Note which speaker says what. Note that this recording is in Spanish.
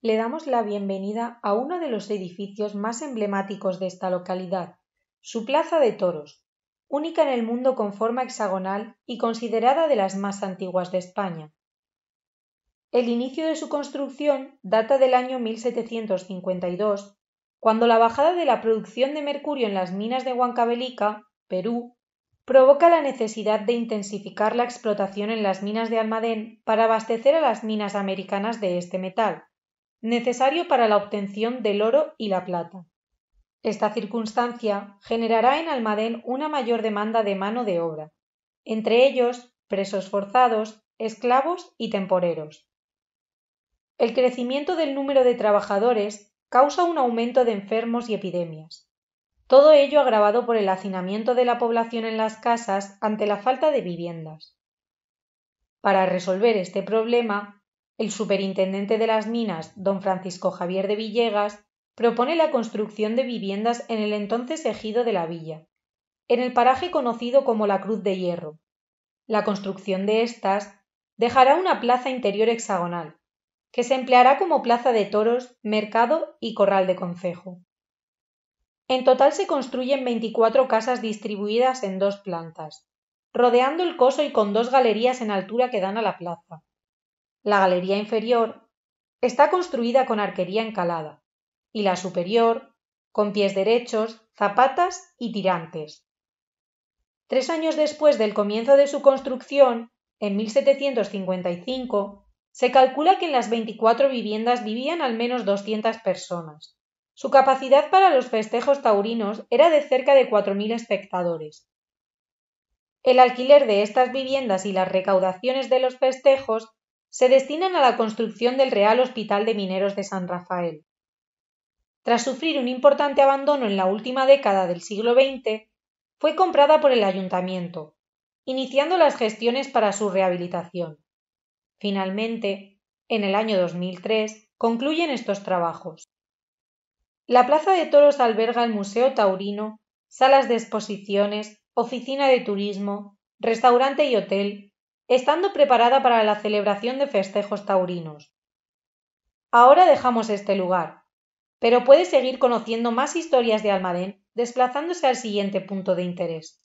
Speaker 1: le damos la bienvenida a uno de los edificios más emblemáticos de esta localidad, su Plaza de Toros, única en el mundo con forma hexagonal y considerada de las más antiguas de España. El inicio de su construcción data del año 1752, cuando la bajada de la producción de mercurio en las minas de Huancavelica, Perú, provoca la necesidad de intensificar la explotación en las minas de Almadén para abastecer a las minas americanas de este metal necesario para la obtención del oro y la plata. Esta circunstancia generará en Almadén una mayor demanda de mano de obra, entre ellos presos forzados, esclavos y temporeros. El crecimiento del número de trabajadores causa un aumento de enfermos y epidemias. Todo ello agravado por el hacinamiento de la población en las casas ante la falta de viviendas. Para resolver este problema, el superintendente de las minas, don Francisco Javier de Villegas, propone la construcción de viviendas en el entonces ejido de la villa, en el paraje conocido como la Cruz de Hierro. La construcción de estas dejará una plaza interior hexagonal, que se empleará como plaza de toros, mercado y corral de concejo. En total se construyen 24 casas distribuidas en dos plantas, rodeando el coso y con dos galerías en altura que dan a la plaza. La galería inferior está construida con arquería encalada y la superior con pies derechos, zapatas y tirantes. Tres años después del comienzo de su construcción, en 1755, se calcula que en las 24 viviendas vivían al menos 200 personas. Su capacidad para los festejos taurinos era de cerca de 4.000 espectadores. El alquiler de estas viviendas y las recaudaciones de los festejos se destinan a la construcción del Real Hospital de Mineros de San Rafael. Tras sufrir un importante abandono en la última década del siglo XX, fue comprada por el ayuntamiento, iniciando las gestiones para su rehabilitación. Finalmente, en el año 2003, concluyen estos trabajos. La Plaza de Toros alberga el Museo Taurino, salas de exposiciones, oficina de turismo, restaurante y hotel, estando preparada para la celebración de festejos taurinos. Ahora dejamos este lugar, pero puede seguir conociendo más historias de Almadén desplazándose al siguiente punto de interés.